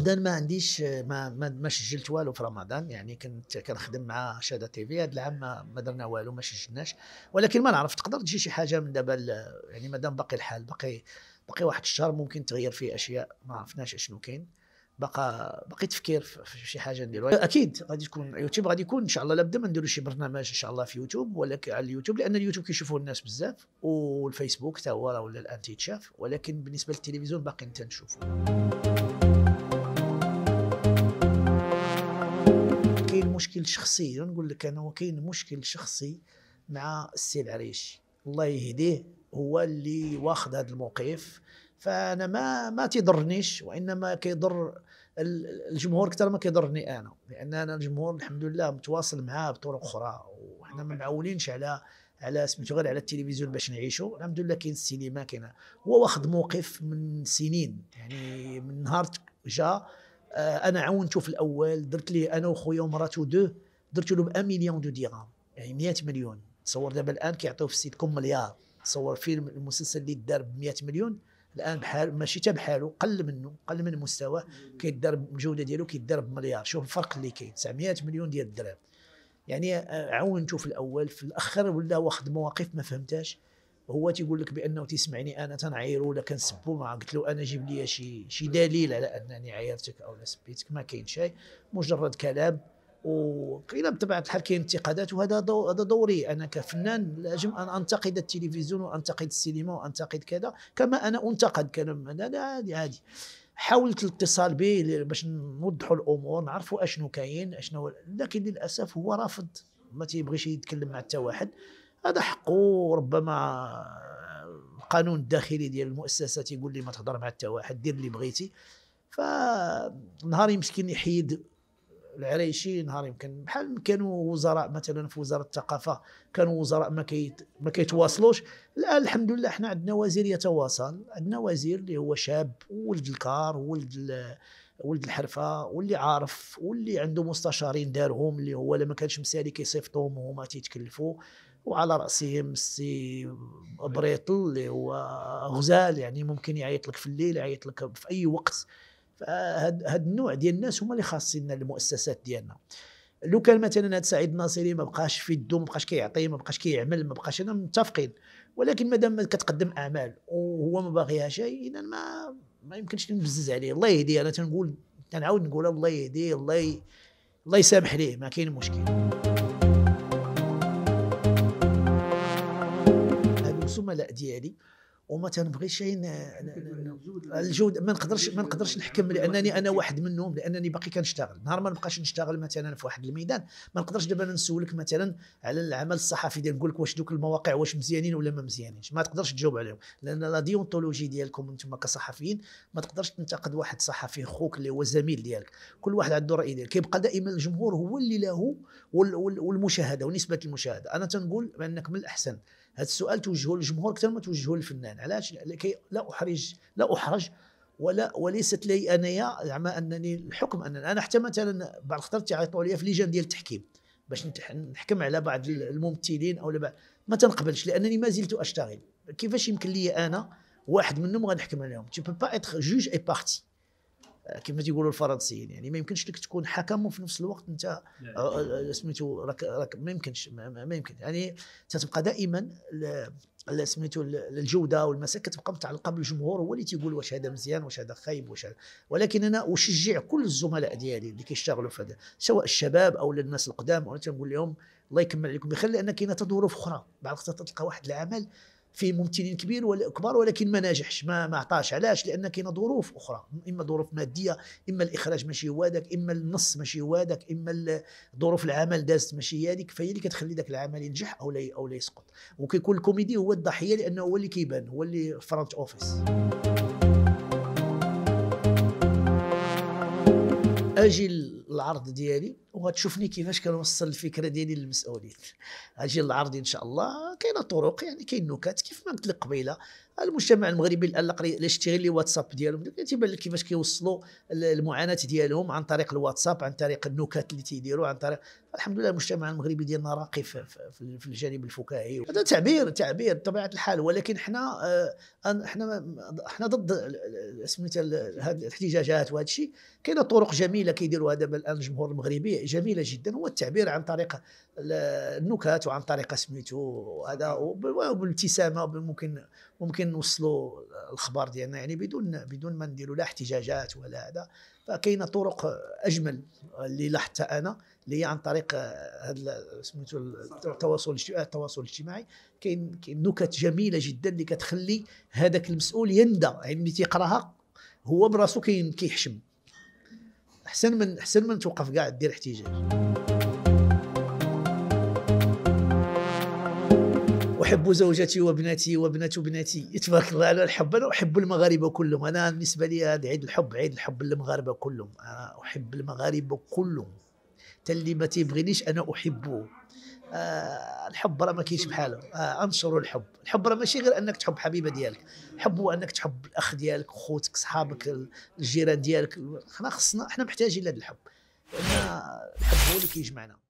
ابدا ما عنديش ما ما, سجلت والو في رمضان يعني كنت كنخدم مع شاده تي في هذا العام ما درنا والو ما سجلناش ولكن ما نعرف تقدر تجي شي حاجه من دابا يعني مادام باقي الحال باقي باقي واحد الشهر ممكن تغير فيه اشياء ما عرفناش اشنو كاين باقى باقي تفكير في شي حاجه نديرو اكيد غادي تكون يوتيوب غادي يكون ان شاء الله لابد ما نديرو شي برنامج ان شاء الله في يوتيوب ولا على اليوتيوب لان اليوتيوب كيشوفوه الناس بزاف والفيسبوك حتى هو راه ولا الان تيتشاف ولكن بالنسبه للتلفزيون باقي انت نشوفه مشكل شخصي نقول لك انا كاين مشكل شخصي مع السي العريشي الله يهديه هو اللي واخذ هذا الموقف فانا ما ما تضرنيش وانما كيضر الجمهور اكثر ما كيضرني انا لان انا الجمهور الحمد لله متواصل معاه بطرق اخرى وحنا ما معولينش على على سميتو غير على التلفزيون باش نعيشوا الحمد لله كاين السينما كاين هو واخذ موقف من سنين يعني من نهار جا آه، انا عاونته في الاول درت لي انا وخويا ومراته دو درت لهم 1 مليون دو ديغام يعني 100 مليون تصور دابا الان كيعطيو في السيتكم مليار تصور فيلم المسلسل اللي دار ب 100 مليون الان بحال ماشي حتى بحاله قل منه قل من المستوى كيدار الجوده ديالو كيدار بمليار شوف الفرق اللي كاين 900 مليون ديال الدراهم يعني آه، عاونته في الاول في الاخر ولا واخد مواقف ما فهمتهاش هو تيقول لك بانه تيسمعني انا تنعير ولا كنسبو ما قلت له انا جيب لي شي شي دليل على انني عايرتك او سبيتك ما كاين شيء مجرد كلام وقيل بطبيعه الحال كاين انتقادات وهذا دو هذا دوري انا كفنان لازم ان انتقد التلفزيون وانتقد السينما وانتقد كذا كما انا انتقد كلام انا عادي عادي حاولت الاتصال به باش نوضحوا الامور نعرفوا اشنو كاين اشنو لكن للاسف هو رافض ما تيبغيش يتكلم مع حتى واحد هذا حقه ربما القانون الداخلي ديال المؤسسه تيقول لي ما تهضر مع حتى واحد دير اللي بغيتي فنهار يمكن يحيد العريشي نهار يمكن بحال كانوا وزراء مثلا في وزاره الثقافه كانوا وزراء ما كيت ما كيتواصلوش الان الحمد لله حنا عندنا وزير يتواصل عندنا وزير اللي هو شاب ولد الكار ولد ولد الحرفه واللي عارف واللي عنده مستشارين دارهم اللي هو لما كانش مسالي كيصيفطهم وهما تيتكلفوا وعلى راسهم السي بريطل اللي هو غزال يعني ممكن يعيط لك في الليل يعيط لك في اي وقت فهاد هاد النوع ديال الناس هما اللي خاصين المؤسسات ديالنا لو كان مثلا هاد سعيد الناصري ما بقاش في الدو ما بقاش كيعطي ما بقاش كيعمل ما بقاش انا متفقين ولكن مادام كتقدم اعمال وهو ما باغيها شيء اذا ما ما يمكنش نبزز عليه الله يهديه انا تنقول تنعاود نقول الله يهديه الله ي... الله يسامح ليه ما كاين مشكل الزملاء ديالي وما تنبغيش الجود ما نقدرش ما نقدرش نحكم لانني انا واحد منهم لانني باقي كنشتغل نهار ما نبقاش نشتغل مثلا في واحد الميدان ما نقدرش دابا نسولك مثلا على العمل الصحفي ديال نقول لك واش دوك المواقع واش مزيانين ولا ما مزيانينش ما تقدرش تجاوب عليهم لان لا ديونتولوجي ديالكم انتم كصحفيين ما تقدرش تنتقد واحد صحفي خوك اللي هو زميل ديالك كل واحد عنده راي ديالك كيبقى دائما الجمهور هو اللي له والمشاهده ونسبه المشاهده انا تنقول بانك من الاحسن هذا السؤال توجهه للجمهور اكثر ما توجهه للفنان علاش لكي لا احرج لا احرج ولا وليست لي انايا زعما انني الحكم انني انا حتى مثلا بعض الخطر تيعيطوا عليا في ليجان ديال التحكيم باش نحكم على بعض الممثلين او بعض ما تنقبلش لانني ما زلت اشتغل كيفاش يمكن لي انا واحد منهم غنحكم عليهم تي با ايتر جوج اي بارتي كيف ما تيقولوا الفرنسيين يعني ما يمكنش لك تكون حكم وفي نفس الوقت انت آه، آه، سميتو راك راك ما يمكنش ما يمكن يعني تتبقى دائما سميتو الجوده والمساك كتبقى متعلقه بالجمهور هو اللي تيقول واش هذا مزيان واش هذا خايب واش هذا ولكن انا اشجع كل الزملاء ديالي اللي كيشتغلوا في هذا سواء الشباب او الناس القدام وانا تنقول لهم الله يكمل عليكم بخير لان كاينه ظروف اخرى بعض تلقى واحد العمل فيه ممثلين كبير وكبار ولكن ما ناجحش ما ما عطاش علاش لان كاين ظروف اخرى اما ظروف ماديه اما الاخراج ماشي هو هذاك اما النص ماشي هو هذاك اما ظروف العمل دازت ماشي هي هذيك فهي اللي كتخلي ذاك العمل ينجح او لا او لا يسقط وكيكون الكوميدي هو الضحيه لانه هو اللي كيبان هو اللي فرونت اوفيس اجل العرض ديالي وغتشوفني كيفاش كنوصل الفكره ديالي للمسؤولين اجي للعرض ان شاء الله كاينه طرق يعني كاين نكات كيف ما قلت لك قبيله المجتمع المغربي الان اللي شتي غير الواتساب ديالهم تيبان لك كيفاش كيوصلوا المعاناه ديالهم عن طريق الواتساب عن طريق النكات اللي تيديروا عن طريق الحمد لله المجتمع المغربي ديالنا راقي في, الجانب الفكاهي هذا تعبير تعبير بطبيعه الحال ولكن حنا آه، حنا حنا ضد سميتها هذه الاحتجاجات وهذا الشيء كاينه طرق جميله كيديروها دابا الان الجمهور المغربي جميله جدا هو التعبير عن طريق النكات وعن طريق سميتو وهذا وبالابتسامه ممكن ممكن نوصلوا الخبر ديالنا يعني بدون بدون ما نديروا لا احتجاجات ولا هذا فكاينه طرق اجمل اللي لاحظتها انا اللي هي عن طريق هذا سميتو التواصل التواصل الاجتماعي كاين كاين نكت جميله جدا اللي كتخلي هذاك المسؤول يندى يعني ملي تيقراها هو براسو كيحشم احسن من احسن من توقف كاع دير احتجاج احب زوجتي وابنتي وابنه بناتي تبارك الله على الحب انا احب المغاربه كلهم انا بالنسبه لي هذا عيد الحب عيد الحب للمغاربه كلهم انا احب المغاربه كلهم تا اللي ما تيبغينيش انا احبه آه الحب راه ما كاينش بحاله آه انشروا الحب الحب راه ماشي غير انك تحب حبيبه ديالك الحب هو انك تحب الاخ ديالك خوتك صحابك الجيران ديالك حنا خصنا حنا محتاجين لهذا الحب لان الحب هو اللي كيجمعنا